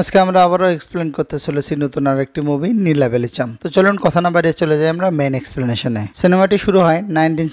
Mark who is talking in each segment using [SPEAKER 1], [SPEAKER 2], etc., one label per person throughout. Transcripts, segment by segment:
[SPEAKER 1] আজকে আমরা আবারও এক্সপ্লেন করতে চলেছি নতুন আর একটি মুভি নীলা বেলিচাম তো চলুন কথা না বাড়িয়ে চলে যাই আমরা মেন এক্সপ্লেনেশনে সিনেমাটি শুরু হয় নাইনটিন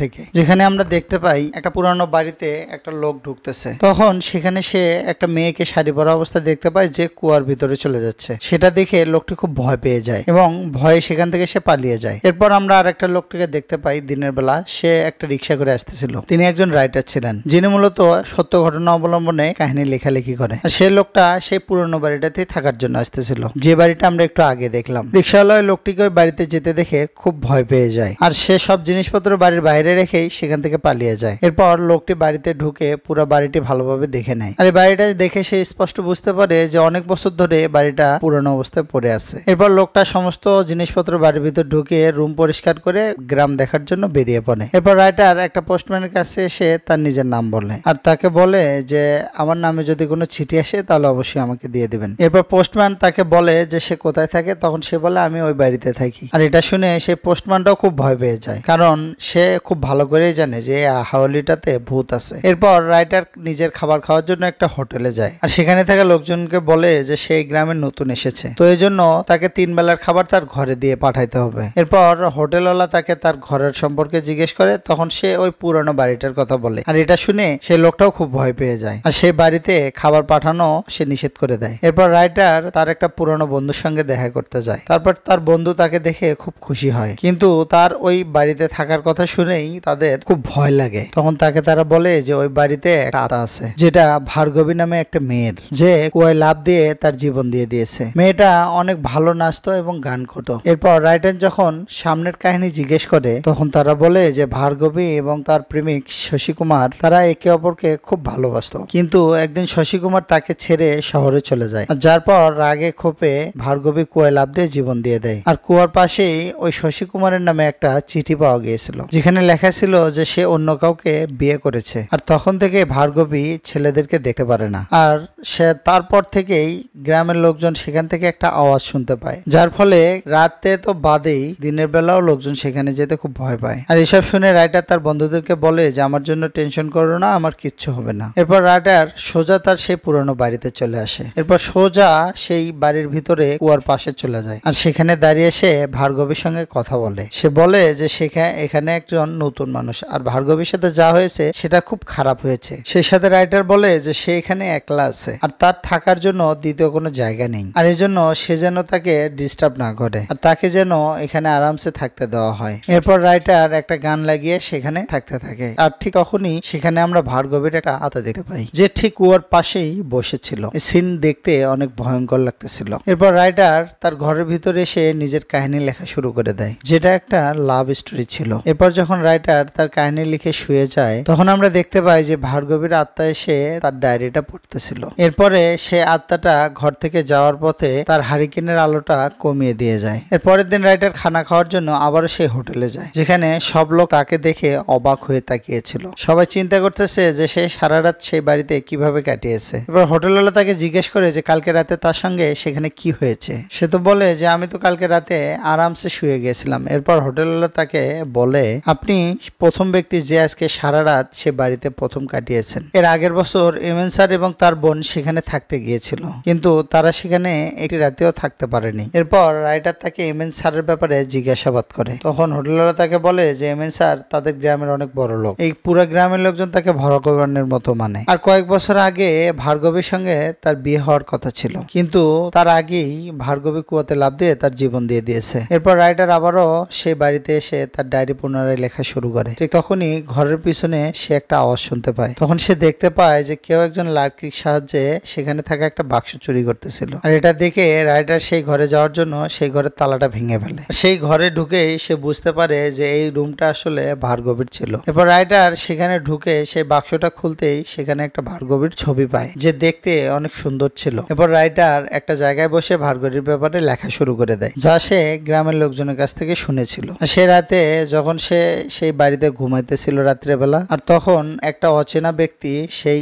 [SPEAKER 1] থেকে যেখানে আমরা দেখতে পাই একটা পুরানো বাড়িতে একটা লোক ঢুকতেছে তখন সেখানে সে একটা মেয়েকে শাড়ি পরা অবস্থা দেখতে পায় যে কুয়ার ভিতরে চলে যাচ্ছে সেটা দেখে লোকটি খুব ভয় পেয়ে যায় এবং ভয়ে সেখান থেকে সে পালিয়ে যায় এরপর আমরা আর একটা লোকটিকে দেখতে পাই দিনের বেলা সে একটা রিক্সা করে আসতেছিল তিনি একজন রাইটার ছিলেন যিনি মূলত সত্য ঘটনা অবলম্বনে কাহিনী লেখালেখি করে সে লোকটা সেই পুরনো বাড়িটাতে থাকার জন্য আসতেছিল যে বাড়িটা আমরা একটু আগে দেখলাম রিক্সাওয়ালা লোকটিকে ওই বাড়িতে যেতে দেখে খুব ভয় পেয়ে যায় আর সে সব জিনিসপত্র বাড়ির বাইরে রেখেই সেখান থেকে পালিয়ে যায় এরপর লোকটি বাড়িতে ঢুকে পুরো বাড়িটি ভালোভাবে দেখে নেয় আর এই বাড়িটা দেখে সে স্পষ্ট বুঝতে পারে যে অনেক বছর ধরে বাড়িটা পুরনো অবস্থায় পড়ে আছে এরপর লোকটা সমস্ত জিনিসপত্র বাড়ির ভিতর ঢুকে রুম পরিষ্কার করে গ্রাম দেখার জন্য বেরিয়ে পড়ে এরপর রাইটার একটা পোস্টম্যানের কাছে এসে তার নিজের নাম বলে আর তাকে বলে যে আমার নামে যদি কোনো চিঠি আসে তাহলে অবশ্যই আমাকে আমাকে দিয়ে দেবেন এরপর পোস্টম্যান তাকে বলে যে সে কোথায় থাকে তখন সে বলে আমি ওই বাড়িতে থাকি আর এটা শুনে সে পোস্টম্যানটাও খুব ভয় পেয়ে যায় কারণ সে খুব ভালো করেই জানে যে হাওলিটাতে ভূত আছে এরপর রাইটার নিজের খাবার খাওয়ার জন্য একটা হোটেলে যায় আর সেখানে থাকা লোকজনকে বলে যে সেই গ্রামে নতুন এসেছে তো এই জন্য তাকে তিন বেলার খাবার তার ঘরে দিয়ে পাঠাইতে হবে এরপর হোটেলওয়ালা তাকে তার ঘরের সম্পর্কে জিজ্ঞেস করে তখন সে ওই পুরনো বাড়িটার কথা বলে আর এটা শুনে সে লোকটাও খুব ভয় পেয়ে যায় আর সেই বাড়িতে খাবার পাঠানো সে নিষেধ করে করে দেয় এরপর রাইটার তার একটা পুরনো বন্ধুর সঙ্গে দেখা করতে যায় তারপর তার বন্ধু তাকে দেখে খুব খুশি হয় কিন্তু তার ওই বাড়িতে থাকার কথা শুনেই তাদের খুব ভয় লাগে তখন তাকে তারা বলে যে ওই বাড়িতে একটা আতা আছে যেটা ভার্গবী নামে একটা মেয়ের যে কুয়ায় লাভ দিয়ে তার জীবন দিয়ে দিয়েছে মেয়েটা অনেক ভালো নাচতো এবং গান করতো এরপর রাইটার যখন সামনের কাহিনী জিজ্ঞেস করে তখন তারা বলে যে ভার্গবী এবং তার প্রেমিক শশী কুমার তারা একে অপরকে খুব ভালোবাসত কিন্তু একদিন শশী কুমার তাকে ছেড়ে শহরে শহরে চলে যায় আর যার পর রাগে ক্ষোভে ভার্গবী কুয়ায় লাভ দিয়ে জীবন দিয়ে দেয় আর কুয়ার পাশেই ওই শশী কুমারের নামে একটা চিঠি পাওয়া গিয়েছিল যেখানে লেখা ছিল যে সে অন্য কাউকে বিয়ে করেছে আর তখন থেকে ভার্গবী ছেলেদেরকে দেখতে পারে না আর সে তারপর থেকেই গ্রামের লোকজন সেখান থেকে একটা আওয়াজ শুনতে পায় যার ফলে রাতে তো বাদেই দিনের বেলাও লোকজন সেখানে যেতে খুব ভয় পায় আর এসব শুনে রাইটার তার বন্ধুদেরকে বলে যে আমার জন্য টেনশন করো না আমার কিচ্ছু হবে না এরপর রাইটার সোজা তার সেই পুরনো বাড়িতে চলে আসে এরপর সোজা সেই বাড়ির ভিতরে কুয়ার পাশে চলে যায় আর সেখানে দাঁড়িয়ে সে ভার্গবীর সঙ্গে কথা বলে সে বলে যে সেখানে এখানে একজন নতুন মানুষ আর ভার্গবীর সাথে যা হয়েছে সেটা খুব খারাপ হয়েছে সেই সাথে রাইটার বলে যে সে এখানে একলা আছে আর তার থাকার জন্য দ্বিতীয় কোনো জায়গা নেই আর এই জন্য সে যেন তাকে ডিস্টার্ব না করে আর তাকে যেন এখানে আরামসে থাকতে দেওয়া হয় এরপর রাইটার একটা গান লাগিয়ে সেখানে থাকতে থাকে আর ঠিক তখনই সেখানে আমরা ভার্গবীর একটা আতা দেখতে পাই যে ঠিক কুয়ার পাশেই বসেছিল সিন দেখতে অনেক ভয়ঙ্কর লাগতেছিল এরপর রাইডার তার ঘরের ভিতরে এসে নিজের কাহিনী লেখা শুরু করে দেয় যেটা একটা লাভ স্টোরি ছিল এরপর যখন রাইটার তার কাহিনী লিখে শুয়ে যায় তখন আমরা দেখতে পাই যে ভার্গবীর আত্মা এসে তার ডায়েরিটা পড়তেছিল এরপরে সে আত্মাটা ঘর থেকে যাওয়ার পথে তার হারিকেনের আলোটা কমিয়ে দিয়ে যায় এরপরের দিন রাইটার খানা খাওয়ার জন্য আবারও সে হোটেলে যায় যেখানে সব লোক তাকে দেখে অবাক হয়ে তাকিয়েছিল সবাই চিন্তা করতেছে যে সে সারা রাত সেই বাড়িতে কিভাবে কাটিয়েছে এবার হোটেলওয়ালা তাকে জিজ্ঞেস জিজ্ঞেস করে যে কালকে রাতে তার সঙ্গে সেখানে কি হয়েছে সে তো বলে যে আমি তো কালকে রাতে আরামসে শুয়ে গেছিলাম এরপর হোটেলওয়ালা তাকে বলে আপনি প্রথম ব্যক্তি যে আজকে সারা রাত সে বাড়িতে প্রথম কাটিয়েছেন এর আগের বছর এমএন স্যার এবং তার বোন সেখানে থাকতে গিয়েছিল কিন্তু তারা সেখানে একটি রাতেও থাকতে পারেনি এরপর রাইটার তাকে এমএন স্যারের ব্যাপারে জিজ্ঞাসাবাদ করে তখন হোটেলওয়ালা তাকে বলে যে এমএন স্যার তাদের গ্রামের অনেক বড় লোক এই পুরা গ্রামের লোকজন তাকে ভরকবানের মতো মানে আর কয়েক বছর আগে ভার্গবের সঙ্গে তার বিয়ে বিয়ে হওয়ার কথা ছিল কিন্তু তার আগেই ভার্গবী কুয়াতে লাভ দিয়ে তার জীবন দিয়ে দিয়েছে এরপর রাইডার আবারও সেই বাড়িতে এসে তার ডায়েরি পুনরায় লেখা শুরু করে ঠিক তখনই ঘরের পিছনে সে একটা আওয়াজ শুনতে পায় তখন সে দেখতে পায় যে কেউ একজন লার্কির সাহায্যে সেখানে থাকা একটা বাক্স চুরি করতেছিল আর এটা দেখে রাইডার সেই ঘরে যাওয়ার জন্য সেই ঘরের তালাটা ভেঙে ফেলে সেই ঘরে ঢুকেই সে বুঝতে পারে যে এই রুমটা আসলে ভার্গবীর ছিল এরপর রাইডার সেখানে ঢুকে সেই বাক্সটা খুলতেই সেখানে একটা ভার্গবীর ছবি পায় যে দেখতে অনেক সুন্দর সুন্দর ছিল এরপর রাইটার একটা জায়গায় বসে ভার্গরির ব্যাপারে লেখা শুরু করে দেয় যা সে গ্রামের লোকজনের কাছ থেকে শুনেছিল সে রাতে যখন সে সেই বাড়িতে ঘুমাইতেছিল রাত্রেবেলা আর তখন একটা অচেনা ব্যক্তি সেই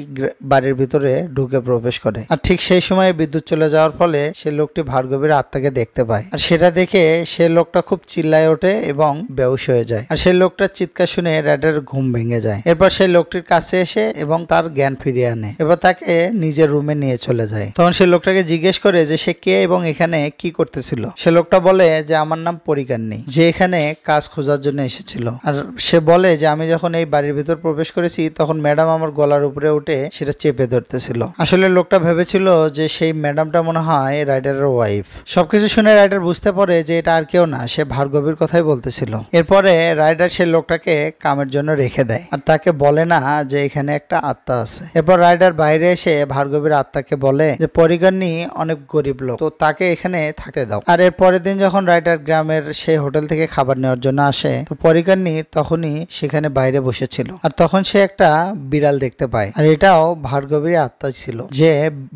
[SPEAKER 1] বাড়ির ভিতরে ঢুকে প্রবেশ করে আর ঠিক সেই সময় বিদ্যুৎ চলে যাওয়ার ফলে সে লোকটি ভার্গবের আত্মাকে দেখতে পায় আর সেটা দেখে সে লোকটা খুব চিল্লায় ওঠে এবং বেউস হয়ে যায় আর সেই লোকটার চিৎকার শুনে রাইটার ঘুম ভেঙে যায় এরপর সেই লোকটির কাছে এসে এবং তার জ্ঞান ফিরিয়ে আনে এবার তাকে নিজের রুমে নিয়ে চলে চলে যায় তখন সে লোকটাকে জিজ্ঞেস করে যে সে কে এবং এখানে কি করতেছিল সে লোকটা বলে যে আমার নাম পরিকান্নি যে এখানে কাজ খোঁজার জন্য এসেছিল আর সে বলে যে আমি যখন এই বাড়ির ভিতর প্রবেশ করেছি তখন ম্যাডাম আমার গলার উপরে উঠে সেটা চেপে ধরতেছিল আসলে লোকটা ভেবেছিল যে সেই ম্যাডামটা মনে হয় রাইডারের ওয়াইফ সবকিছু শুনে রাইডার বুঝতে পারে যে এটা আর কেউ না সে ভার্গবীর কথাই বলতেছিল এরপরে রাইডার সেই লোকটাকে কামের জন্য রেখে দেয় আর তাকে বলে না যে এখানে একটা আত্মা আছে এরপর রাইডার বাইরে এসে ভার্গবীর আত্মাকে বলে বলে যে পরিগার নিয়ে অনেক গরিব লোক তো তাকে এখানে থাকতে দাও আর এর পরের দিন যখন রাইটার গ্রামের সেই হোটেল থেকে খাবার নেওয়ার জন্য আসে তো পরিগার নিয়ে তখনই সেখানে বাইরে বসেছিল আর তখন সে একটা বিড়াল দেখতে পায় আর এটাও ভার্গবীর আত্মা ছিল যে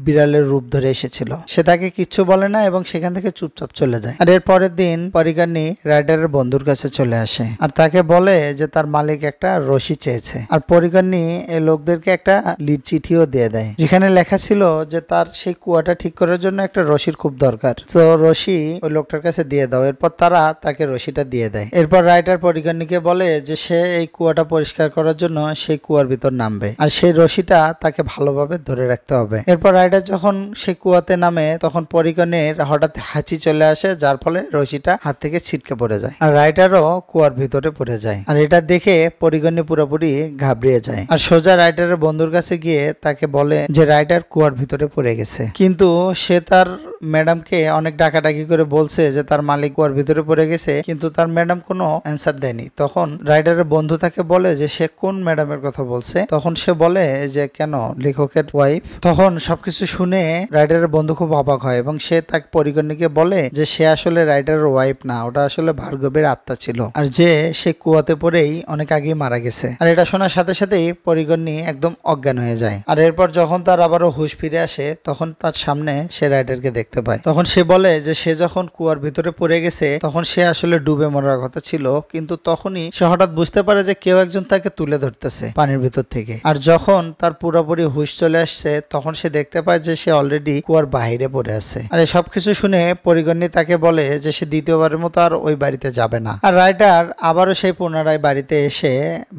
[SPEAKER 1] বিড়ালের রূপ ধরে এসেছিল সে তাকে কিচ্ছু বলে না এবং সেখান থেকে চুপচাপ চলে যায় আর এর পরের দিন পরিগারনি রাইডারের বন্ধুর কাছে চলে আসে আর তাকে বলে যে তার মালিক একটা রশি চেয়েছে আর পরিগারনি এ লোকদেরকে একটা লিড চিঠিও দিয়ে দেয় যেখানে লেখা ছিল যে তার সেই কুয়াটা ঠিক করার জন্য একটা রশির খুব দরকার তো রশি ওই লোকটার কাছে দিয়ে দাও এরপর তারা তাকে রশিটা দিয়ে দেয় এরপর রাইটার পরিজ্ঞানীকে বলে যে সে এই কুয়াটা পরিষ্কার করার জন্য সেই কুয়ার ভিতর নামবে আর সেই রশিটা তাকে ভালোভাবে ধরে রাখতে হবে এরপর রাইডার যখন সেই কুয়াতে নামে তখন পরিগণের হঠাৎ হাঁচি চলে আসে যার ফলে রশিটা হাত থেকে ছিটকে পড়ে যায় আর রাইডারও কুয়ার ভিতরে পড়ে যায় আর এটা দেখে পরিগণে পুরোপুরি ঘাবড়িয়ে যায় আর সোজা রাইডারের বন্ধুর কাছে গিয়ে তাকে বলে যে রাইডার কুয়ার ভিতরে পড়ে গেছে কিন্তু সে তার ম্যাডামকে অনেক ডাকাডাকি করে বলছে যে তার মালিক ওর ভিতরে পড়ে গেছে কিন্তু তার ম্যাডাম কোনো অ্যান্সার দেয়নি তখন রাইডারের বন্ধু তাকে বলে যে সে কোন ম্যাডামের কথা বলছে তখন সে বলে যে কেন লেখকের ওয়াইফ তখন সবকিছু শুনে রাইডারের বন্ধু খুব অবাক হয় এবং সে তার পরিগণীকে বলে যে সে আসলে রাইডারের ওয়াইফ না ওটা আসলে ভার্গবের আত্মা ছিল আর যে সে কুয়াতে পড়েই অনেক আগেই মারা গেছে আর এটা শোনার সাথে সাথেই পরিকর্ণী একদম অজ্ঞান হয়ে যায় আর এরপর যখন তার আবারও হুশ ফিরে আসে তখন তার সামনে সে রাইডারকে দেখে দেখতে পায় তখন সে বলে যে সে যখন কুয়ার ভিতরে পড়ে গেছে তখন সে আসলে ডুবে মরার কথা ছিল কিন্তু তখনই সে হঠাৎ বুঝতে পারে যে কেউ একজন তাকে তুলে ধরতেছে পানির ভিতর থেকে আর যখন তার পুরোপুরি হুশ চলে আসছে তখন সে দেখতে পায় যে সে অলরেডি কুয়ার বাহিরে পড়ে আছে আর সব কিছু শুনে পরিগণী তাকে বলে যে সে দ্বিতীয়বারের মতো আর ওই বাড়িতে যাবে না আর রাইটার আবারও সেই পুনরায় বাড়িতে এসে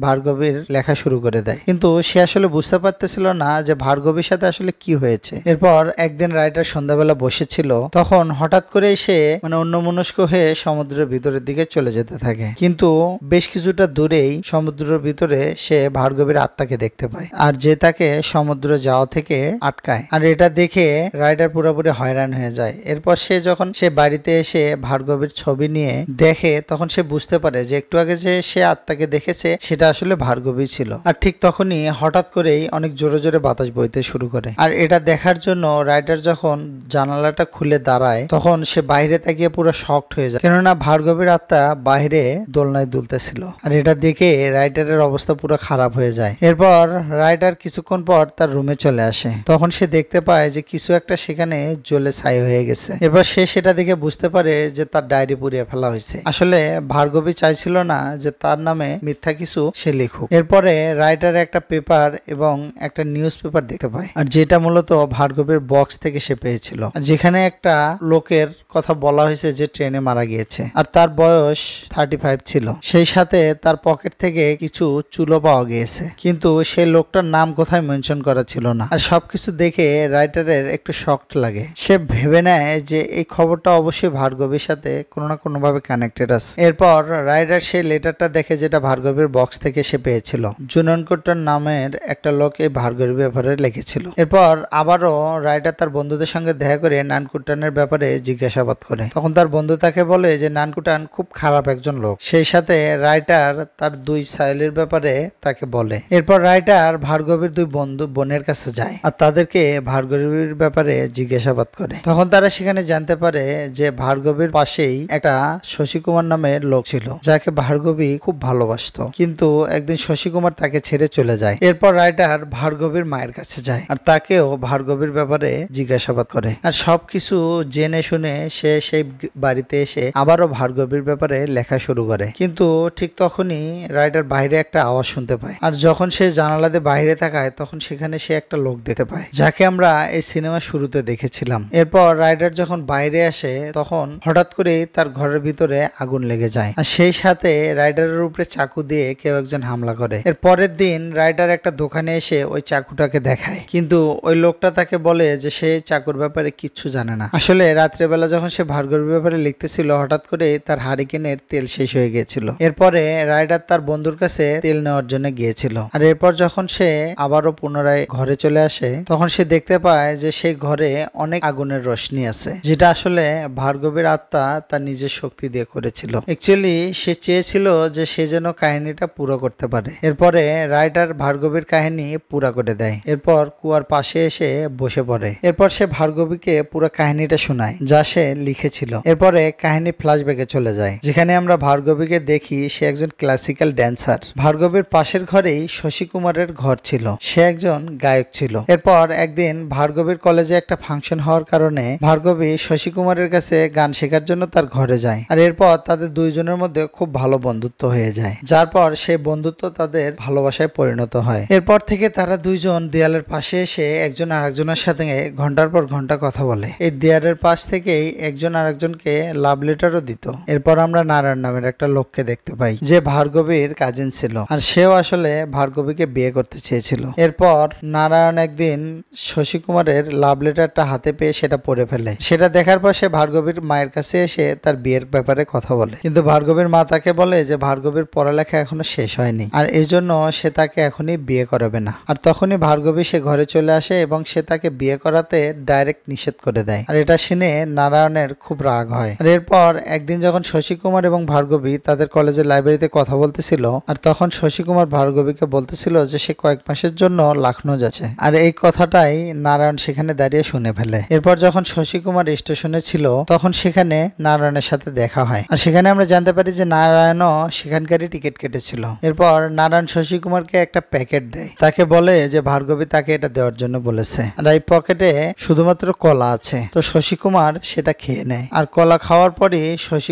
[SPEAKER 1] ভার্গবীর লেখা শুরু করে দেয় কিন্তু সে আসলে বুঝতে পারতেছিল না যে ভার্গবীর সাথে আসলে কি হয়েছে এরপর একদিন রাইটার সন্ধ্যাবেলা বসে এসেছিল তখন হঠাৎ করে এসে মানে অন্যমনস্ক হয়ে সমুদ্রের ভিতরের দিকে চলে যেতে থাকে কিন্তু বেশ কিছুটা দূরেই সমুদ্রের ভিতরে সে ভার্গবের আত্মাকে দেখতে পায় আর যে তাকে সমুদ্র যাওয়া থেকে আটকায় আর এটা দেখে রাইডার পুরোপুরি হয়রান হয়ে যায় এরপর সে যখন সে বাড়িতে এসে ভার্গবের ছবি নিয়ে দেখে তখন সে বুঝতে পারে যে একটু আগে যে সে আত্মাকে দেখেছে সেটা আসলে ভার্গবী ছিল আর ঠিক তখনই হঠাৎ করেই অনেক জোরে জোরে বাতাস বইতে শুরু করে আর এটা দেখার জন্য রাইডার যখন জানালা জানালাটা খুলে দাঁড়ায় তখন সে বাইরে তাকিয়ে পুরো শক্ট হয়ে যায় কেননা ভার্গবের আত্মা বাইরে দোলনায় দুলতেছিল আর এটা দেখে রাইটারের অবস্থা পুরো খারাপ হয়ে যায় এরপর রাইটার কিছুক্ষণ পর তার রুমে চলে আসে তখন সে দেখতে পায় যে কিছু একটা সেখানে জ্বলে ছাই হয়ে গেছে এরপর সে সেটা দেখে বুঝতে পারে যে তার ডায়েরি পুড়িয়ে ফেলা হয়েছে আসলে ভার্গবী চাইছিল না যে তার নামে মিথ্যা কিছু সে লিখুক এরপরে রাইটার একটা পেপার এবং একটা নিউজ পেপার দেখতে পায় আর যেটা মূলত ভার্গবের বক্স থেকে সে পেয়েছিল এখানে একটা লোকের কথা বলা হয়েছে যে ট্রেনে মারা গিয়েছে আর তার বয়স থার্টি ফাইভ ছিল সেই সাথে তার পকেট থেকে কিছু চুলো পাওয়া গিয়েছে কিন্তু সেই লোকটার নাম কোথায় মেনশন করা ছিল না আর সবকিছু দেখে রাইটারের একটু শক্ট লাগে সে ভেবে নেয় যে এই খবরটা অবশ্যই ভার্গবীর সাথে কোনো না কোনোভাবে কানেক্টেড আছে এরপর রাইডার সেই লেটারটা দেখে যেটা ভার্গবীর বক্স থেকে সে পেয়েছিল জুনন কোট্টার নামের একটা লোক এই ভার্গবীর ব্যাপারে লিখেছিল এরপর আবারও রাইডার তার বন্ধুদের সঙ্গে দেখা করে নানকুটানের ব্যাপারে জিজ্ঞাসাবাদ করে তখন তার বন্ধু তাকে বলে যে নানকুটান খুব খারাপ একজন লোক সেই সাথে রাইটার তার দুই সাইলের ব্যাপারে তাকে বলে এরপর রাইটার ভার্গবীর দুই বন্ধু বোনের কাছে যায় আর তাদেরকে ভার্গবীর ব্যাপারে জিজ্ঞাসাবাদ করে তখন তারা সেখানে জানতে পারে যে ভার্গবীর পাশেই একটা শশীকুমার নামের লোক ছিল যাকে ভার্গবী খুব ভালোবাসত কিন্তু একদিন শশীকুমার তাকে ছেড়ে চলে যায় এরপর রাইটার ভার্গবীর মায়ের কাছে যায় আর তাকেও ভার্গবীর ব্যাপারে জিজ্ঞাসাবাদ করে আর সব কিছু জেনে শুনে সে সেই বাড়িতে এসে আবারও ভার্গবীর ব্যাপারে লেখা শুরু করে কিন্তু ঠিক তখনই রাইডার বাইরে একটা আওয়াজ শুনতে পায় আর যখন সে জানালাতে বাইরে থাকায় তখন সেখানে সে একটা লোক দেখতে পায় যাকে আমরা এই সিনেমা শুরুতে দেখেছিলাম এরপর রাইডার যখন বাইরে আসে তখন হঠাৎ করে তার ঘরের ভিতরে আগুন লেগে যায় আর সেই সাথে রাইডারের উপরে চাকু দিয়ে কেউ একজন হামলা করে এর পরের দিন রাইডার একটা দোকানে এসে ওই চাকুটাকে দেখায় কিন্তু ওই লোকটা তাকে বলে যে সে চাকুর ব্যাপারে কিছু কিচ্ছু জানে না আসলে রাত্রেবেলা যখন সে ভার্গবের ব্যাপারে লিখতেছিল হঠাৎ করে তার হারিকেনের তেল শেষ হয়ে গিয়েছিল এরপরে রাইডার তার বন্ধুর কাছে তেল নেওয়ার জন্য গিয়েছিল আর এরপর যখন সে আবারও পুনরায় ঘরে চলে আসে তখন সে দেখতে পায় যে সেই ঘরে অনেক আগুনের রশ্মি আছে যেটা আসলে ভার্গবের আত্মা তার নিজের শক্তি দিয়ে করেছিল অ্যাকচুয়ালি সে চেয়েছিল যে সে যেন কাহিনীটা পুরো করতে পারে এরপরে রাইডার ভার্গবের কাহিনী পুরা করে দেয় এরপর কুয়ার পাশে এসে বসে পড়ে এরপর সে ভার্গবীকে পুরো কাহিনীটা শোনায় যা সে লিখেছিল এরপরে কাহিনী ফ্ল্যাশব্যাকে চলে যায় যেখানে আমরা ভার্গবীকে দেখি সে একজন ক্লাসিক্যাল ড্যান্সার ভার্গবীর পাশের ঘরেই শশী কুমারের ঘর ছিল সে একজন গায়ক ছিল এরপর একদিন ভার্গবীর কলেজে একটা ফাংশন হওয়ার কারণে ভার্গবী শশী কুমারের কাছে গান শেখার জন্য তার ঘরে যায় আর এরপর তাদের দুইজনের মধ্যে খুব ভালো বন্ধুত্ব হয়ে যায় যার পর সে বন্ধুত্ব তাদের ভালোবাসায় পরিণত হয় এরপর থেকে তারা দুইজন দেয়ালের পাশে এসে একজন আর একজনের সাথে ঘন্টার পর ঘন্টা কথা বলে বলে এই দেয়ারের পাশ থেকেই একজন আরেকজনকে লাভ লেটারও দিত এরপর আমরা নারায়ণ নামের একটা লোককে দেখতে পাই যে ভার্গবীর কাজিন ছিল আর সেও আসলে ভার্গবীকে বিয়ে করতে চেয়েছিল এরপর নারায়ণ একদিন শশী কুমারের লাভ লেটারটা হাতে পেয়ে সেটা পড়ে ফেলে সেটা দেখার পর সে ভার্গবীর মায়ের কাছে এসে তার বিয়ের ব্যাপারে কথা বলে কিন্তু ভার্গবীর মা তাকে বলে যে ভার্গবীর পড়ালেখা এখনো শেষ হয়নি আর এই জন্য সে তাকে এখনই বিয়ে করাবে না আর তখনই ভার্গবী সে ঘরে চলে আসে এবং সে তাকে বিয়ে করাতে ডাইরেক্ট নিষেধ করে করে দেয় আর এটা শুনে নারায়ণের খুব রাগ হয় আর এরপর একদিন যখন শশী কুমার এবং ভার্গবী তাদের কলেজের লাইব্রেরিতে কথা বলতেছিল আর তখন শশী শশীকুমার ভার্গবীকে বলতেছিল যে সে কয়েক মাসের জন্য লাখনৌ যাচ্ছে আর এই কথাটাই নারায়ণ সেখানে দাঁড়িয়ে শুনে ফেলে এরপর যখন শশী কুমার স্টেশনে ছিল তখন সেখানে নারায়ণের সাথে দেখা হয় আর সেখানে আমরা জানতে পারি যে নারায়ণও সেখানকারই টিকিট কেটেছিল এরপর নারায়ণ শশী শশীকুমারকে একটা প্যাকেট দেয় তাকে বলে যে ভার্গবী তাকে এটা দেওয়ার জন্য বলেছে আর এই পকেটে শুধুমাত্র কলা আছে তো কুমার সেটা খেয়ে নেয় আর কলা খাওয়ার পরে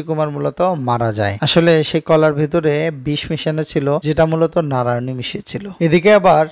[SPEAKER 1] কুমার মূলত মারা যায় আসলে সেই কলার ভিতরে বিষ মিশানো ছিল যেটা মূলত নারায়ণী মিশিয়েছিল এদিকে আবার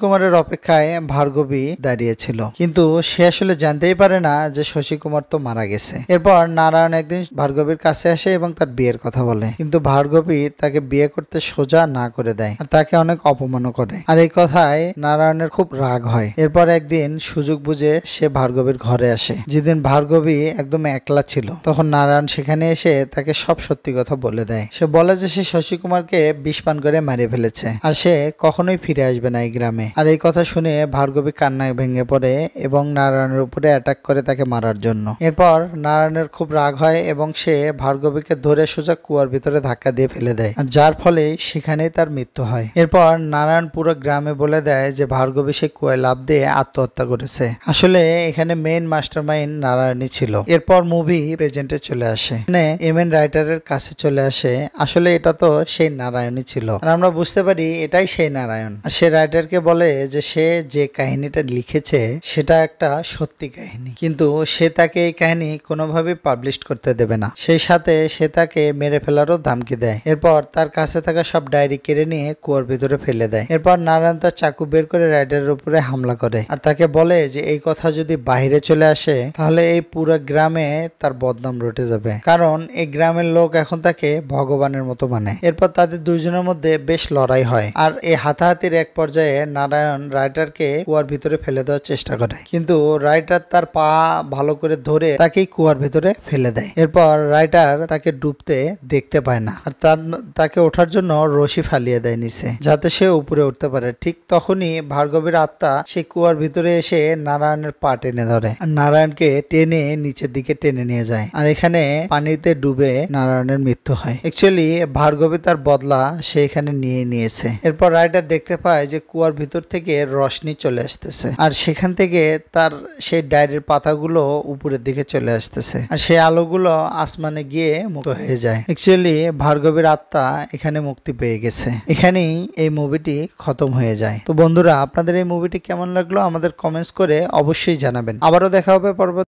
[SPEAKER 1] কুমারের অপেক্ষায় ভার্গবী দাঁড়িয়েছিল কিন্তু সে আসলে জানতেই পারে না যে কুমার তো মারা গেছে এরপর নারায়ণ একদিন ভার্গবীর কাছে আসে এবং তার বিয়ের কথা বলে কিন্তু ভার্গবী তাকে বিয়ে করতে সোজা না করে দেয় আর তাকে অনেক অপমান করে আর এই কথায় নারায়ণের খুব রাগ হয় এরপর একদিন সুযোগ বুঝে সে ভার্গবীর ঘরে আসে আসে যেদিন ভার্গবী একদম একলা ছিল তখন নারায়ণ সেখানে এসে তাকে সব সত্যি কথা বলে দেয় সে বলে যে সে শশী কুমারকে বিষ পান করে মারিয়ে ফেলেছে আর সে কখনোই ফিরে আসবে না এই গ্রামে আর এই কথা শুনে ভার্গবী কান্নায় ভেঙে পড়ে এবং নারায়ণের উপরে অ্যাটাক করে তাকে মারার জন্য এরপর নারায়ণের খুব রাগ হয় এবং সে ভার্গবীকে ধরে সোজা কুয়ার ভিতরে ধাক্কা দিয়ে ফেলে দেয় আর যার ফলে সেখানেই তার মৃত্যু হয় এরপর নারায়ণ পুরো গ্রামে বলে দেয় যে ভার্গবী সে কুয়ায় লাভ দিয়ে আত্মহত্যা করেছে আসলে এখানে মেইন মাস্টার মাস্টারমাইন্ড নারায়ণী ছিল এরপর মুভি প্রেজেন্টে চলে আসে মানে এম এন রাইটারের কাছে চলে আসে আসলে এটা তো সেই নারায়ণী ছিল আর আমরা বুঝতে পারি এটাই সেই নারায়ণ আর সে রাইটারকে বলে যে সে যে কাহিনীটা লিখেছে সেটা একটা সত্যি কাহিনী কিন্তু সে তাকে এই কাহিনী কোনোভাবে পাবলিশ করতে দেবে না সেই সাথে সে তাকে মেরে ফেলারও ধামকি দেয় এরপর তার কাছে থাকা সব ডায়েরি কেড়ে নিয়ে কুয়ার ভিতরে ফেলে দেয় এরপর নারায়ণ তার চাকু বের করে রাইডারের উপরে হামলা করে আর তাকে বলে যে এই কথা যদি বাহিরে চলে আসে আসে তাহলে এই পুরো গ্রামে তার বদনাম রটে যাবে কারণ এই গ্রামের লোক এখন তাকে ভগবানের মতো মানে এরপর তাদের দুইজনের মধ্যে বেশ লড়াই হয় আর এই হাতাহাতির এক পর্যায়ে নারায়ণ রাইটারকে কুয়ার ভিতরে ফেলে দেওয়ার চেষ্টা করে কিন্তু রাইটার তার পা ভালো করে ধরে তাকে কুয়ার ভিতরে ফেলে দেয় এরপর রাইটার তাকে ডুবতে দেখতে পায় না আর তার তাকে ওঠার জন্য রশি ফালিয়ে দেয় নিচে যাতে সে উপরে উঠতে পারে ঠিক তখনই ভার্গবের আত্মা সে কুয়ার ভিতরে এসে নারায়ণের পা টেনে ধরে আর নারায়ণকে টেনে নিচের দিকে টেনে নিয়ে যায় আর এখানে পানিতে ডুবে নারায়ণের মৃত্যু হয় অ্যাকচুয়ালি ভার্গবী তার বদলা সে এখানে নিয়ে নিয়েছে এরপর রাইডার দেখতে পায় যে কুয়ার ভিতর থেকে রশনি চলে আসতেছে আর সেখান থেকে তার সেই ডায়ের পাতাগুলো উপরের দিকে চলে আসতেছে আর সেই আলোগুলো আসমানে গিয়ে মুক্ত হয়ে যায় অ্যাকচুয়ালি ভার্গবীর আত্মা এখানে মুক্তি পেয়ে গেছে এখানেই এই মুভিটি খতম হয়ে যায় তো বন্ধুরা আপনাদের এই মুভিটি কেমন লাগলো আমাদের কমেন্টস করে অবশ্যই জানাবেন আবারও দেখা কাউপে পর্বত